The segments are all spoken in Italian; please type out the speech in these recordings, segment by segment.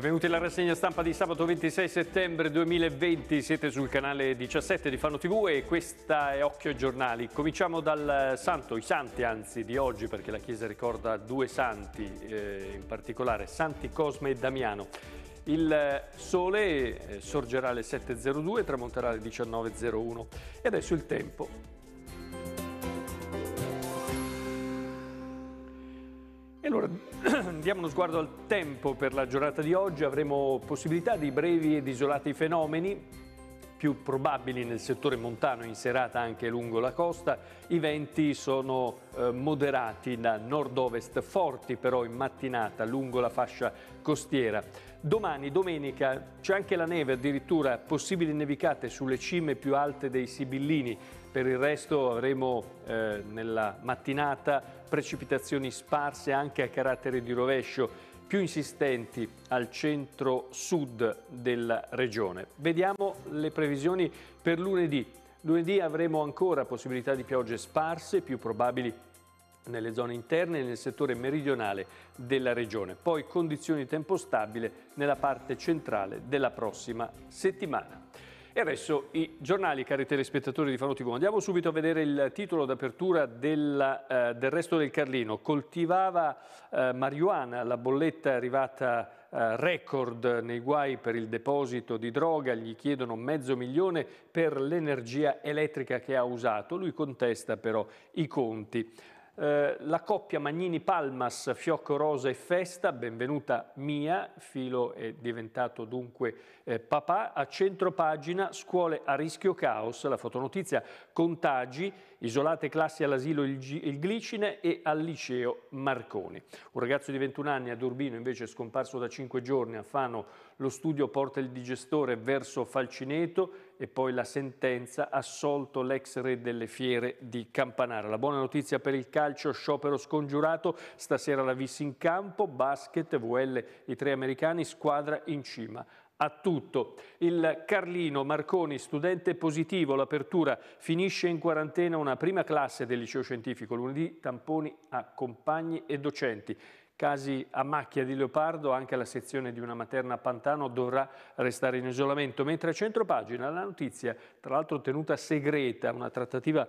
Benvenuti alla rassegna stampa di sabato 26 settembre 2020, siete sul canale 17 di Fano TV e questa è Occhio ai Giornali. Cominciamo dal santo, i santi anzi di oggi perché la Chiesa ricorda due santi, eh, in particolare Santi Cosme e Damiano. Il sole eh, sorgerà alle 7.02 e tramonterà alle 19.01 e adesso il tempo. allora diamo uno sguardo al tempo per la giornata di oggi, avremo possibilità di brevi ed isolati fenomeni, più probabili nel settore montano in serata anche lungo la costa. I venti sono eh, moderati da nord-ovest, forti però in mattinata lungo la fascia costiera. Domani, domenica, c'è anche la neve, addirittura possibili nevicate sulle cime più alte dei Sibillini per il resto avremo eh, nella mattinata precipitazioni sparse anche a carattere di rovescio, più insistenti al centro-sud della regione. Vediamo le previsioni per lunedì. Lunedì avremo ancora possibilità di piogge sparse, più probabili nelle zone interne e nel settore meridionale della regione. Poi condizioni di tempo stabile nella parte centrale della prossima settimana. E adesso i giornali, cari telespettatori di Fano TV. Andiamo subito a vedere il titolo d'apertura del, eh, del, resto del Carlino. Coltivava eh, marijuana, la bolletta è arrivata Uh, record nei guai per il deposito di droga, gli chiedono mezzo milione per l'energia elettrica che ha usato, lui contesta però i conti. Eh, la coppia Magnini-Palmas, Fiocco Rosa e Festa, benvenuta mia, Filo è diventato dunque eh, papà, a centropagina scuole a rischio caos, la fotonotizia, contagi, isolate classi all'asilo il, il Glicine e al liceo Marconi. Un ragazzo di 21 anni ad Urbino invece scomparso da 5 giorni a Fano, lo studio porta il digestore verso Falcineto, e poi la sentenza assolto l'ex re delle fiere di Campanara. La buona notizia per il calcio, sciopero scongiurato, stasera la Vis in campo, basket, VL, i tre americani, squadra in cima a tutto. Il Carlino Marconi, studente positivo, l'apertura finisce in quarantena una prima classe del liceo scientifico, lunedì tamponi a compagni e docenti casi a macchia di leopardo, anche la sezione di una materna a Pantano dovrà restare in isolamento, mentre a centro pagina la notizia, tra l'altro tenuta segreta, una trattativa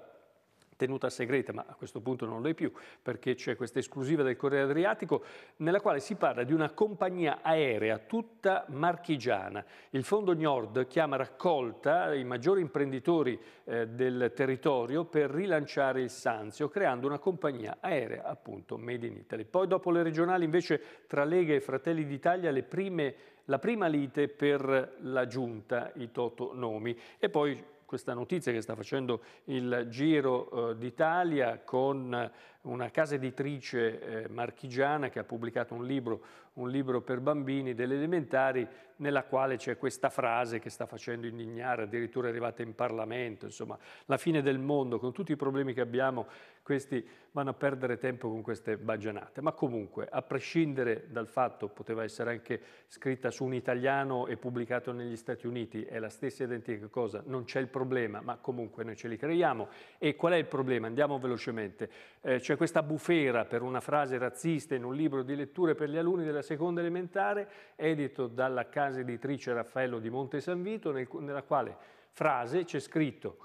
tenuta segreta, ma a questo punto non lo è più, perché c'è questa esclusiva del Corriere Adriatico, nella quale si parla di una compagnia aerea tutta marchigiana. Il Fondo Nord chiama raccolta i maggiori imprenditori eh, del territorio per rilanciare il Sanzio, creando una compagnia aerea, appunto, Made in Italy. Poi dopo le regionali, invece, tra Lega e Fratelli d'Italia, le prime la prima lite per la giunta, i Toto Nomi, e poi questa notizia che sta facendo il giro eh, d'Italia con una casa editrice eh, marchigiana che ha pubblicato un libro, un libro per bambini delle elementari, nella quale c'è questa frase che sta facendo indignare, addirittura è arrivata in Parlamento, insomma, la fine del mondo, con tutti i problemi che abbiamo, questi vanno a perdere tempo con queste baggianate. Ma comunque, a prescindere dal fatto, poteva essere anche scritta su un italiano e pubblicato negli Stati Uniti, è la stessa identica cosa, non c'è il problema, ma comunque noi ce li creiamo. E qual è il problema? Andiamo velocemente. Eh, c'è questa bufera per una frase razzista in un libro di letture per gli alunni della seconda elementare, edito dalla casa editrice Raffaello di Monte San Vito, nel, nella quale frase c'è scritto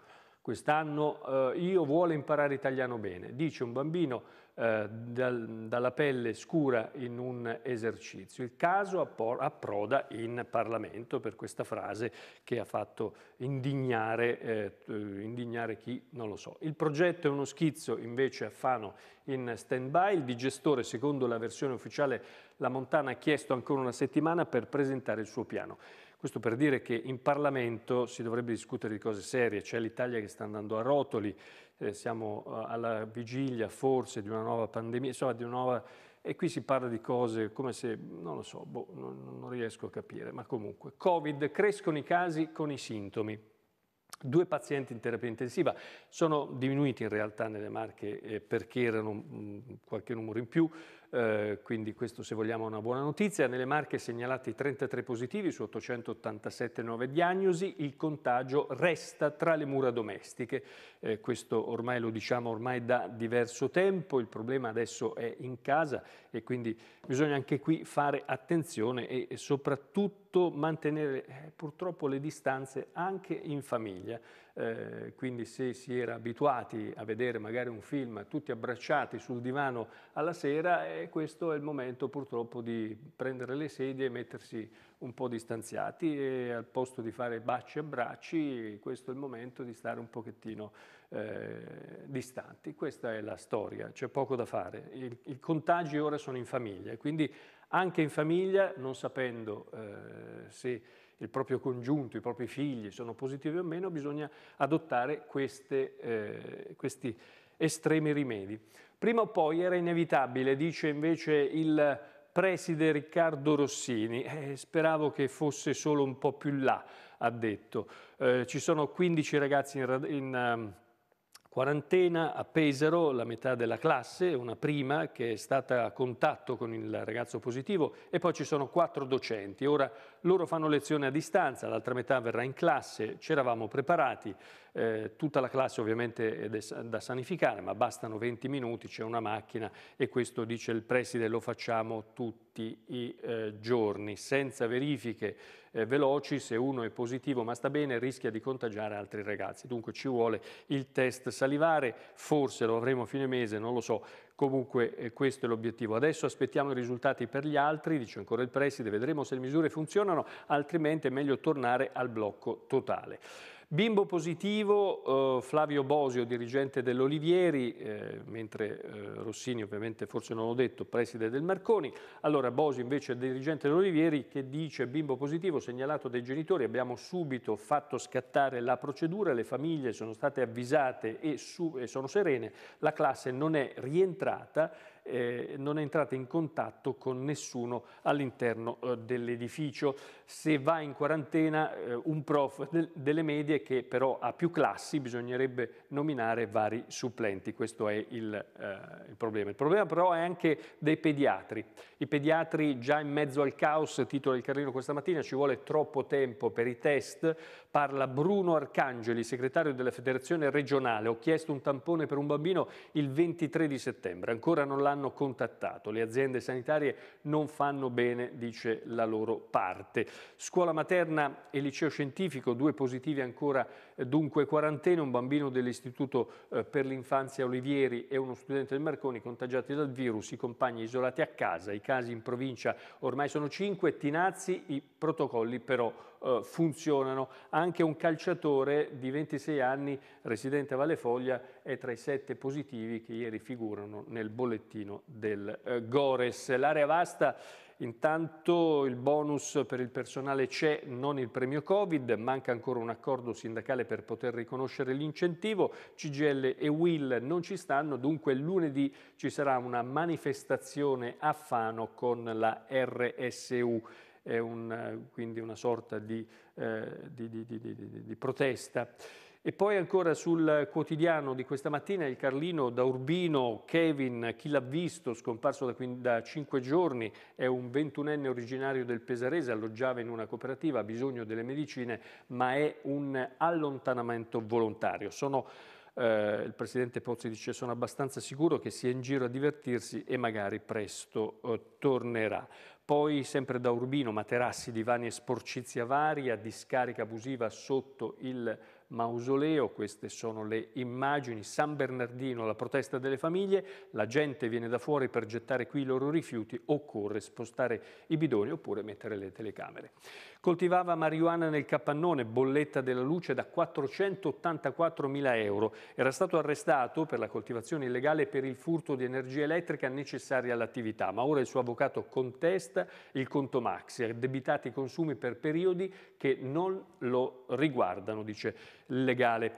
Quest'anno eh, io vuole imparare italiano bene, dice un bambino eh, dal, dalla pelle scura in un esercizio. Il caso approda in Parlamento per questa frase che ha fatto indignare, eh, indignare chi non lo so. Il progetto è uno schizzo invece a Fano in stand-by, il digestore secondo la versione ufficiale La Montana ha chiesto ancora una settimana per presentare il suo piano. Questo per dire che in Parlamento si dovrebbe discutere di cose serie, c'è l'Italia che sta andando a rotoli, eh, siamo eh, alla vigilia forse di una nuova pandemia, insomma di una nuova... E qui si parla di cose come se, non lo so, boh, non, non riesco a capire, ma comunque. Covid, crescono i casi con i sintomi. Due pazienti in terapia intensiva sono diminuiti in realtà nelle marche eh, perché erano mh, mm, qualche numero in più, eh, quindi questo se vogliamo è una buona notizia. Nelle Marche segnalati 33 positivi su 887 nuove diagnosi, il contagio resta tra le mura domestiche. Eh, questo ormai lo diciamo ormai da diverso tempo, il problema adesso è in casa e quindi bisogna anche qui fare attenzione e, e soprattutto mantenere eh, purtroppo le distanze anche in famiglia. Eh, quindi se si era abituati a vedere magari un film tutti abbracciati sul divano alla sera, eh, questo è il momento purtroppo di prendere le sedie e mettersi un po' distanziati e al posto di fare baci e abbracci, questo è il momento di stare un pochettino eh, distanti. Questa è la storia, c'è poco da fare. I, I contagi ora sono in famiglia, quindi anche in famiglia, non sapendo eh, se il proprio congiunto, i propri figli sono positivi o meno, bisogna adottare queste, eh, questi estremi rimedi. Prima o poi era inevitabile, dice invece il preside Riccardo Rossini, eh, speravo che fosse solo un po' più là, ha detto. Eh, ci sono 15 ragazzi in, in ehm, Quarantena a Pesaro, la metà della classe, una prima che è stata a contatto con il ragazzo positivo e poi ci sono quattro docenti. Ora loro fanno lezione a distanza, l'altra metà verrà in classe, ci eravamo preparati, eh, tutta la classe ovviamente è da sanificare, ma bastano 20 minuti, c'è una macchina e questo dice il preside, lo facciamo tutti tutti i eh, giorni, senza verifiche eh, veloci, se uno è positivo ma sta bene rischia di contagiare altri ragazzi. Dunque ci vuole il test salivare, forse lo avremo a fine mese, non lo so, comunque eh, questo è l'obiettivo. Adesso aspettiamo i risultati per gli altri, dice ancora il preside, vedremo se le misure funzionano, altrimenti è meglio tornare al blocco totale. Bimbo positivo, eh, Flavio Bosio, dirigente dell'Olivieri, eh, mentre eh, Rossini ovviamente forse non l'ho detto, preside del Marconi. Allora Bosio invece è dirigente dell'Olivieri che dice bimbo positivo segnalato dai genitori, abbiamo subito fatto scattare la procedura, le famiglie sono state avvisate e, su, e sono serene, la classe non è rientrata eh, non entrate in contatto con nessuno all'interno eh, dell'edificio. Se va in quarantena eh, un prof de delle medie che però ha più classi bisognerebbe nominare vari supplenti, questo è il, eh, il problema. Il problema però è anche dei pediatri. I pediatri già in mezzo al caos, titolo il Carlino questa mattina, ci vuole troppo tempo per i test, parla Bruno Arcangeli, segretario della federazione regionale, ho chiesto un tampone per un bambino il 23 di settembre, ancora non l'ha hanno contattato. Le aziende sanitarie non fanno bene, dice la loro parte. Scuola materna e liceo scientifico, due positivi ancora eh, dunque quarantena, un bambino dell'Istituto eh, per l'infanzia Olivieri e uno studente del Marconi contagiati dal virus, i compagni isolati a casa, i casi in provincia ormai sono cinque, Tinazzi, i protocolli però eh, funzionano. Anche un calciatore di 26 anni, residente a Vallefoglia, è tra i sette positivi che ieri figurano nel bollettino del eh, Gores. L'area vasta Intanto il bonus per il personale c'è, non il premio Covid, manca ancora un accordo sindacale per poter riconoscere l'incentivo, CGL e Will non ci stanno, dunque lunedì ci sarà una manifestazione a Fano con la RSU è un, quindi una sorta di, eh, di, di, di protesta. E poi ancora sul quotidiano di questa mattina il Carlino da Urbino, Kevin, chi l'ha visto, scomparso da, da 5 giorni, è un ventunenne originario del Pesarese, alloggiava in una cooperativa, ha bisogno delle medicine, ma è un allontanamento volontario. Sono, eh, il Presidente Pozzi dice sono abbastanza sicuro che sia in giro a divertirsi e magari presto eh, tornerà. Poi sempre da Urbino, materassi, divani e sporcizia varia, discarica abusiva sotto il mausoleo, queste sono le immagini, San Bernardino, la protesta delle famiglie, la gente viene da fuori per gettare qui i loro rifiuti, occorre spostare i bidoni oppure mettere le telecamere. Coltivava marijuana nel capannone, bolletta della luce da 484 mila euro. Era stato arrestato per la coltivazione illegale e per il furto di energia elettrica necessaria all'attività, ma ora il suo avvocato contesta il conto Maxi, debitati i consumi per periodi che non lo riguardano, dice il legale.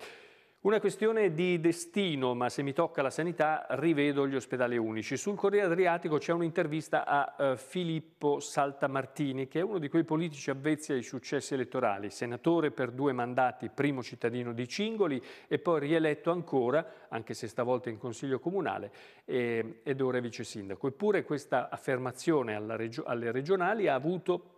Una questione di destino, ma se mi tocca la sanità rivedo gli ospedali unici. Sul Corriere Adriatico c'è un'intervista a eh, Filippo Saltamartini, che è uno di quei politici avvezzi ai successi elettorali, senatore per due mandati, primo cittadino di Cingoli e poi rieletto ancora, anche se stavolta in Consiglio Comunale, e, ed ora vice sindaco. Eppure questa affermazione alle regionali ha avuto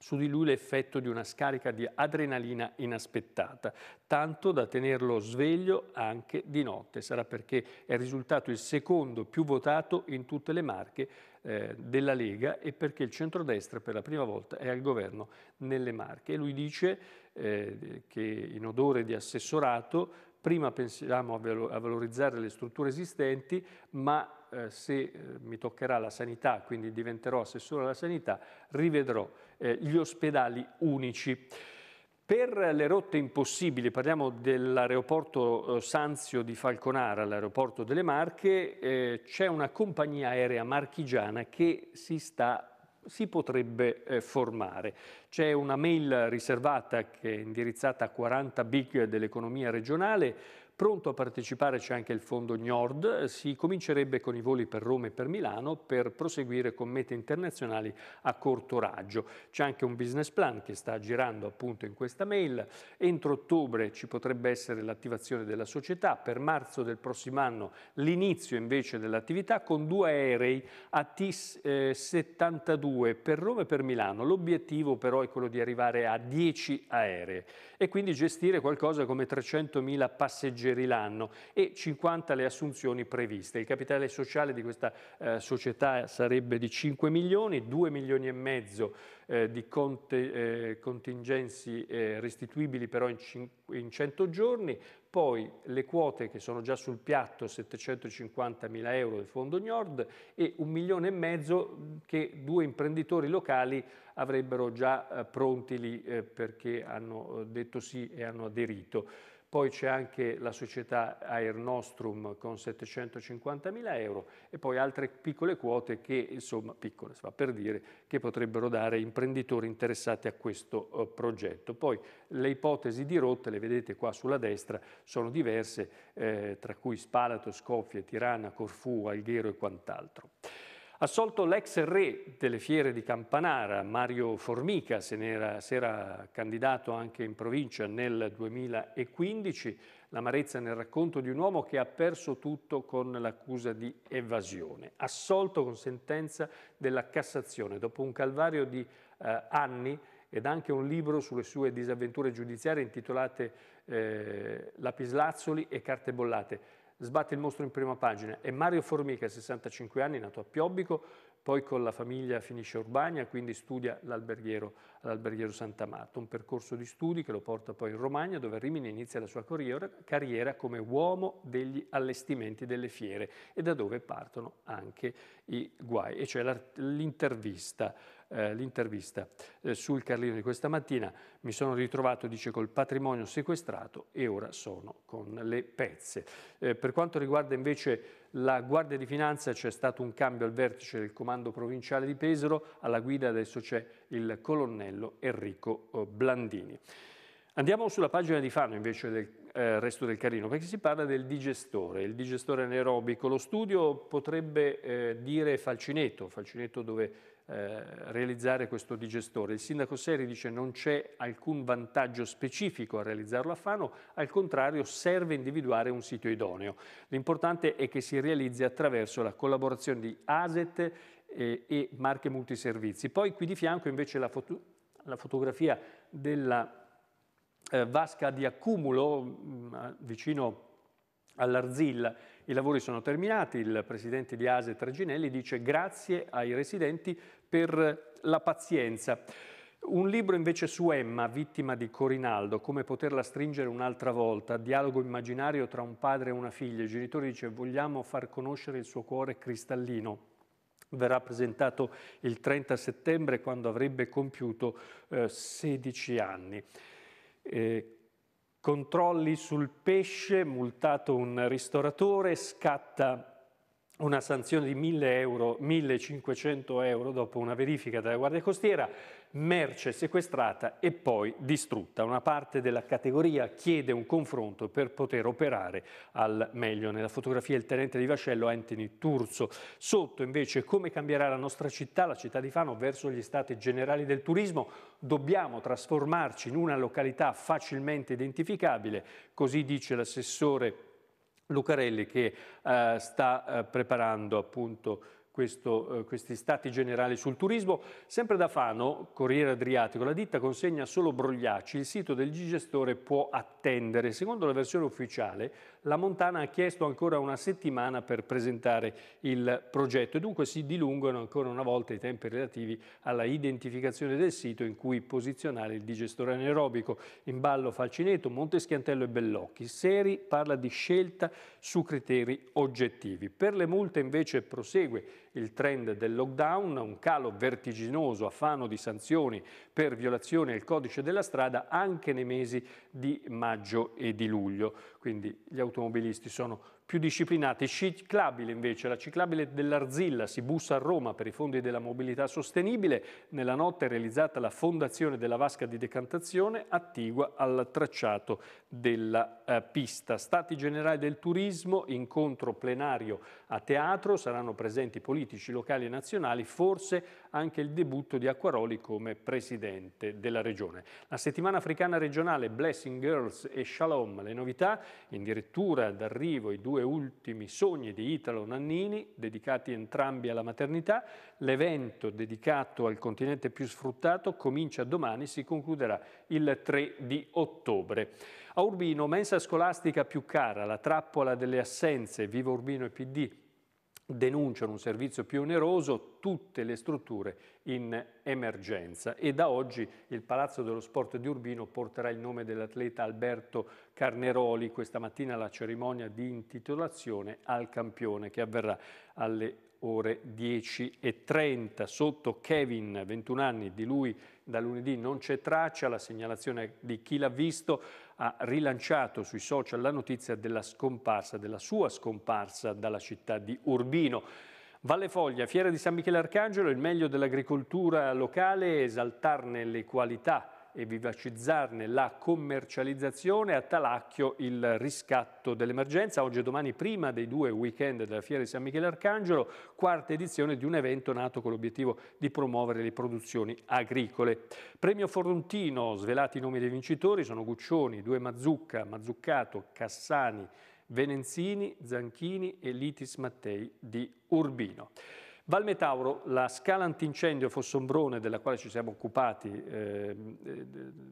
su di lui l'effetto di una scarica di adrenalina inaspettata, tanto da tenerlo sveglio anche di notte. Sarà perché è risultato il secondo più votato in tutte le marche eh, della Lega e perché il centrodestra per la prima volta è al governo nelle marche. E lui dice eh, che in odore di assessorato prima pensiamo a valorizzare le strutture esistenti, ma eh, se eh, mi toccherà la sanità, quindi diventerò assessore alla sanità, rivedrò eh, gli ospedali unici. Per le rotte impossibili, parliamo dell'aeroporto eh, Sanzio di Falconara, l'aeroporto delle Marche, eh, c'è una compagnia aerea marchigiana che si sta si potrebbe eh, formare. C'è una mail riservata che è indirizzata a 40 big dell'economia regionale Pronto a partecipare c'è anche il fondo Nord, si comincerebbe con i voli per Roma e per Milano per proseguire con mete internazionali a corto raggio. C'è anche un business plan che sta girando appunto in questa mail. Entro ottobre ci potrebbe essere l'attivazione della società, per marzo del prossimo anno l'inizio invece dell'attività con due aerei AT-72 eh, per Roma e per Milano. L'obiettivo però è quello di arrivare a 10 aerei e quindi gestire qualcosa come 300.000 passeggeri l'anno e 50 le assunzioni previste. Il capitale sociale di questa eh, società sarebbe di 5 milioni, 2 milioni e mezzo eh, di conte, eh, contingenzi eh, restituibili però in, in 100 giorni, poi le quote che sono già sul piatto 750 mila euro del Fondo Nord e un milione e mezzo che due imprenditori locali avrebbero già eh, pronti lì eh, perché hanno detto sì e hanno aderito. Poi c'è anche la società Air Nostrum con 750.000 euro e poi altre piccole quote che, insomma, piccole, si fa per dire, che potrebbero dare imprenditori interessati a questo eh, progetto. Poi le ipotesi di rotta, le vedete qua sulla destra, sono diverse, eh, tra cui Spalato, Scofia, Tirana, Corfù, Alghero e quant'altro. Assolto l'ex re delle fiere di Campanara, Mario Formica, se era, si era candidato anche in provincia nel 2015, l'amarezza nel racconto di un uomo che ha perso tutto con l'accusa di evasione, assolto con sentenza della Cassazione, dopo un calvario di eh, anni ed anche un libro sulle sue disavventure giudiziarie intitolate eh, Lapislazzoli e carte bollate sbatte il mostro in prima pagina. E Mario Formica, 65 anni, nato a Piobbico, poi con la famiglia finisce Urbania, quindi studia l'alberghiero, all'alberghiero Sant'Amato, un percorso di studi che lo porta poi in Romagna, dove Rimini inizia la sua carriera come uomo degli allestimenti delle fiere e da dove partono anche i guai, e cioè l'intervista eh, l'intervista eh, sul Carlino di questa mattina. Mi sono ritrovato, dice, col patrimonio sequestrato e ora sono con le pezze. Eh, per quanto riguarda invece la Guardia di Finanza c'è stato un cambio al vertice del comando provinciale di Pesaro, alla guida adesso c'è il colonnello Enrico eh, Blandini. Andiamo sulla pagina di Fano invece del eh, resto del Carino, perché si parla del digestore, il digestore anaerobico. Lo studio potrebbe eh, dire Falcineto, Falcineto dove eh, realizzare questo digestore. Il sindaco Seri dice che non c'è alcun vantaggio specifico a realizzarlo a Fano, al contrario serve individuare un sito idoneo. L'importante è che si realizzi attraverso la collaborazione di ASET e, eh, e marche multiservizi. Poi qui di fianco invece la, foto, la fotografia della eh, vasca di accumulo mh, mm, vicino all'Arzilla i lavori sono terminati, il presidente di ASE Traginelli dice grazie ai residenti per la pazienza. Un libro invece su Emma, vittima di Corinaldo, come poterla stringere un'altra volta, dialogo immaginario tra un padre e una figlia. Il genitore dice vogliamo far conoscere il suo cuore cristallino verrà presentato il 30 settembre quando avrebbe compiuto eh, 16 anni. Eh, Controlli sul pesce, multato un ristoratore, scatta una sanzione di 1000 euro, 1500 euro dopo una verifica della Guardia Costiera, merce sequestrata e poi distrutta. Una parte della categoria chiede un confronto per poter operare al meglio. Nella fotografia il tenente di Vascello Anthony Turso. Sotto invece come cambierà la nostra città, la città di Fano, verso gli stati generali del turismo. Dobbiamo trasformarci in una località facilmente identificabile, così dice l'assessore Lucarelli che eh, sta eh, preparando appunto questo, eh, questi stati generali sul turismo. Sempre da Fano, Corriere Adriatico, la ditta consegna solo brogliacci, il sito del digestore può attendere. Secondo la versione ufficiale, la Montana ha chiesto ancora una settimana per presentare il progetto e dunque si dilungano ancora una volta i tempi relativi alla identificazione del sito in cui posizionare il digestore anaerobico. In ballo Falcineto, Monteschiantello e Bellocchi. Seri parla di scelta su criteri oggettivi. Per le multe invece prosegue il trend del lockdown, un calo vertiginoso a fano di sanzioni per violazione del codice della strada anche nei mesi di maggio e di luglio. Quindi gli automobilisti sono più disciplinate. Ciclabile invece, la ciclabile dell'Arzilla si bussa a Roma per i fondi della mobilità sostenibile. Nella notte è realizzata la fondazione della vasca di decantazione attigua al tracciato della eh, pista. Stati generali del turismo, incontro plenario a teatro, saranno presenti politici locali e nazionali, forse anche il debutto di Acquaroli come presidente della regione. La settimana africana regionale Blessing Girls e Shalom, le novità, in direttura d'arrivo i due due ultimi sogni di Italo Nannini, dedicati entrambi alla maternità. L'evento dedicato al continente più sfruttato comincia domani, e si concluderà il 3 di ottobre. A Urbino, mensa scolastica più cara, la trappola delle assenze, Viva Urbino e PD denunciano un servizio più oneroso tutte le strutture in emergenza e da oggi il Palazzo dello Sport di Urbino porterà il nome dell'atleta Alberto Carneroli questa mattina la cerimonia di intitolazione al campione che avverrà alle ore 10.30 sotto Kevin, 21 anni, di lui da lunedì non c'è traccia, la segnalazione di chi l'ha visto ha rilanciato sui social la notizia della scomparsa, della sua scomparsa dalla città di Urbino. Valle Foglia, Fiera di San Michele Arcangelo, il meglio dell'agricoltura locale, esaltarne le qualità e vivacizzarne la commercializzazione, a Talacchio il riscatto dell'emergenza. Oggi e domani, prima dei due weekend della Fiera di San Michele Arcangelo, quarta edizione di un evento nato con l'obiettivo di promuovere le produzioni agricole. Premio Forontino, svelati i nomi dei vincitori, sono Guccioni, Due Mazzucca, Mazzuccato, Cassani, Venenzini, Zanchini e Litis Mattei di Urbino. Valmetauro, la scala antincendio Fossombrone, della quale ci siamo occupati ehm, eh,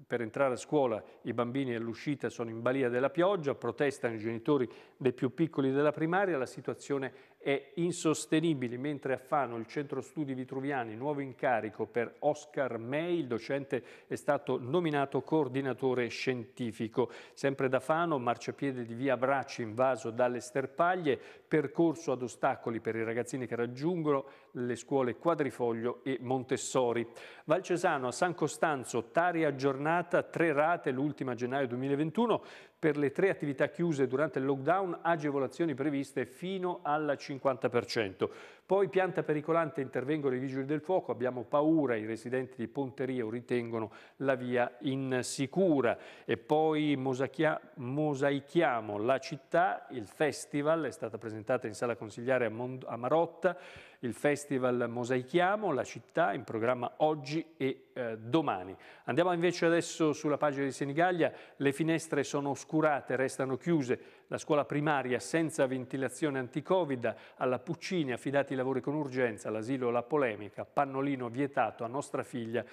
per entrare a scuola, i bambini all'uscita sono in balia della pioggia, protestano i genitori dei più piccoli della primaria, la situazione è insostenibile, mentre a Fano il centro studi vitruviani, nuovo incarico per Oscar May, il docente è stato nominato coordinatore scientifico. Sempre da Fano, marciapiede di via Bracci invaso dalle sterpaglie, percorso ad ostacoli per i ragazzini che raggiungono le scuole Quadrifoglio e Montessori. Valcesano a San Costanzo, Tari aggiornata, tre rate, l'ultima gennaio 2021, per le tre attività chiuse durante il lockdown agevolazioni previste fino al 50%. Poi pianta pericolante intervengono i vigili del fuoco, abbiamo paura, i residenti di Ponterio ritengono la via insicura. E poi mosaichiamo la città, il festival, è stata presentata in sala consigliare a, Mond a Marotta, il festival Mosaichiamo, la città, in programma oggi e eh, domani. Andiamo invece adesso sulla pagina di Senigallia, le finestre sono oscurate, restano chiuse la scuola primaria senza ventilazione anticovid, alla Puccini affidati i lavori con urgenza, l'asilo la polemica, pannolino vietato a nostra figlia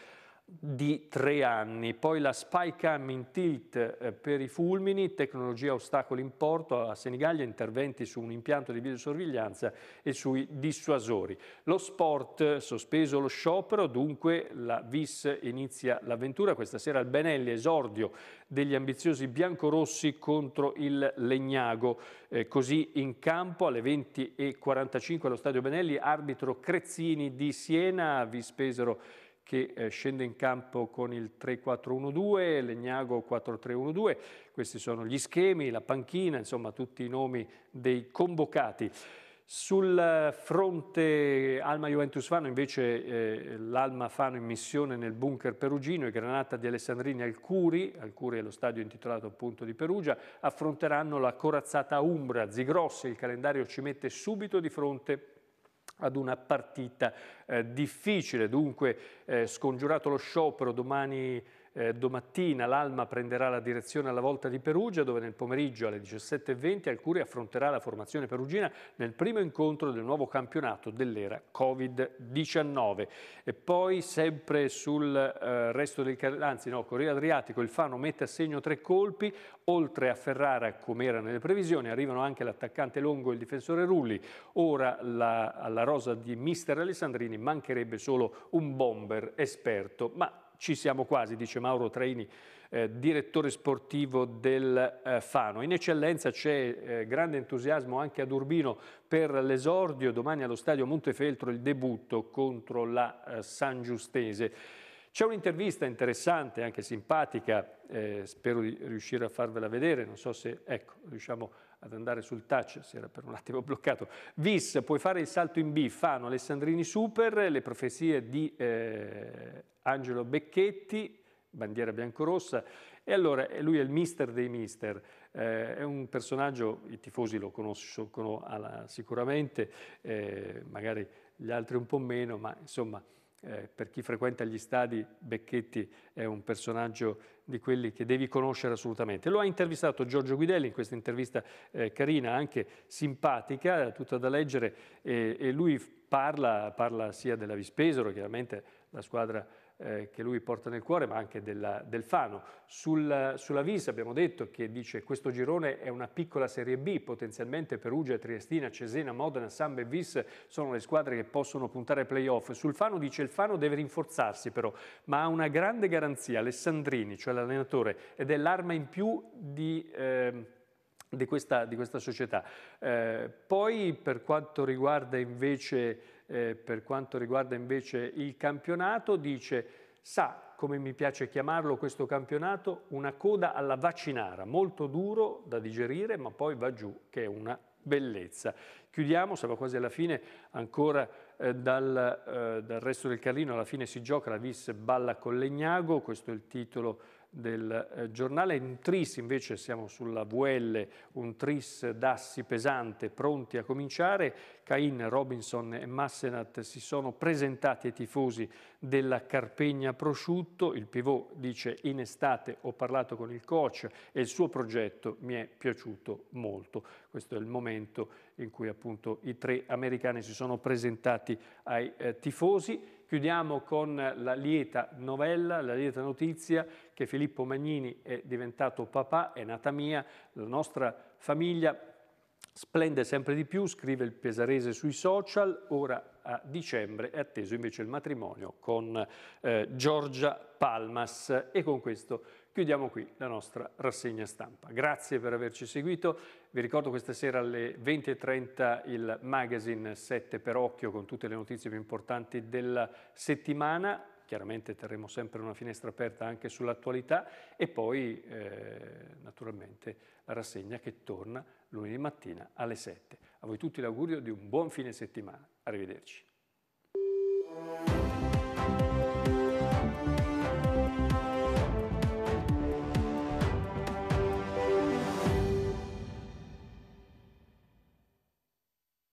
di tre anni. Poi la spy cam in tilt eh, per i fulmini, tecnologia ostacoli in porto a Senigallia, interventi su un impianto di videosorveglianza e sui dissuasori. Lo sport, sospeso lo sciopero, dunque la VIS inizia l'avventura. Questa sera il Benelli esordio degli ambiziosi biancorossi contro il Legnago. Eh, così in campo alle 20.45 allo stadio Benelli, arbitro Crezzini di Siena, vi spesero che eh, scende in campo con il 3-4-1-2, Legnago 4-3-1-2, questi sono gli schemi, la panchina, insomma tutti i nomi dei convocati. Sul fronte Alma-Juventus-Fano invece eh, l'Alma Fano in missione nel bunker perugino e Granata di Alessandrini al Curi, al Curi è lo stadio intitolato appunto di Perugia, affronteranno la corazzata Umbra, Zigrossi, il calendario ci mette subito di fronte ad una partita eh, difficile. Dunque, eh, scongiurato lo sciopero, domani eh, domattina l'Alma prenderà la direzione alla volta di Perugia, dove nel pomeriggio alle 17.20 Alcuri affronterà la formazione perugina nel primo incontro del nuovo campionato dell'era Covid-19. E poi sempre sul eh, resto del anzi no, Corriere Adriatico, il Fano mette a segno tre colpi, oltre a Ferrara, come era nelle previsioni, arrivano anche l'attaccante Longo e il difensore Rulli. Ora la, alla rosa di mister Alessandrini mancherebbe solo un bomber esperto, ma ci siamo quasi, dice Mauro Traini, eh, direttore sportivo del eh, Fano. In eccellenza c'è eh, grande entusiasmo anche ad Urbino per l'esordio domani allo stadio Montefeltro, il debutto contro la eh, San Giustese. C'è un'intervista interessante, anche simpatica, eh, spero di riuscire a farvela vedere, non so se, ecco, riusciamo ad andare sul touch, si era per un attimo bloccato. Vis, puoi fare il salto in B, Fano, Alessandrini Super, le profezie di eh, Angelo Becchetti, bandiera biancorossa, e allora eh, lui è il mister dei mister, eh, è un personaggio, i tifosi lo conoscono alla, sicuramente, eh, magari gli altri un po' meno, ma insomma eh, per chi frequenta gli stadi, Becchetti è un personaggio di quelli che devi conoscere assolutamente. Lo ha intervistato Giorgio Guidelli in questa intervista eh, carina, anche simpatica, tutta da leggere, e, e lui parla, parla sia della Vispesero, chiaramente la squadra eh, che lui porta nel cuore, ma anche della, del Fano. Sul, sulla Vis abbiamo detto che dice questo girone è una piccola Serie B, potenzialmente Perugia, Triestina, Cesena, Modena, Samba e Vis sono le squadre che possono puntare ai playoff. Sul Fano dice il Fano deve rinforzarsi però, ma ha una grande garanzia, Alessandrini, cioè l'allenatore, ed è l'arma in più di... Eh, di questa, di questa società. Eh, poi per quanto riguarda invece, eh, per quanto riguarda invece il campionato dice sa come mi piace chiamarlo questo campionato, una coda alla vaccinara, molto duro da digerire, ma poi va giù, che è una bellezza. Chiudiamo, siamo quasi alla fine, ancora eh, dal, eh, dal, resto del Carlino, alla fine si gioca la Vis Balla Collegnago, questo è il titolo del eh, giornale. Un tris, invece siamo sulla VL, un tris d'assi pesante, pronti a cominciare. Cain, Robinson e Massenat si sono presentati ai tifosi della Carpegna Prosciutto. Il pivot dice in estate ho parlato con il coach e il suo progetto mi è piaciuto molto. Questo è il momento in cui appunto i tre americani si sono presentati ai eh, tifosi Chiudiamo con la lieta novella, la lieta notizia che Filippo Magnini è diventato papà, è nata mia, la nostra famiglia splende sempre di più, scrive il pesarese sui social, ora a dicembre è atteso invece il matrimonio con eh, Giorgia Palmas e con questo Chiudiamo qui la nostra rassegna stampa. Grazie per averci seguito. Vi ricordo questa sera alle 20.30 il magazine 7 per occhio con tutte le notizie più importanti della settimana. Chiaramente terremo sempre una finestra aperta anche sull'attualità e poi eh, naturalmente la rassegna che torna lunedì mattina alle 7. A voi tutti l'augurio di un buon fine settimana. Arrivederci.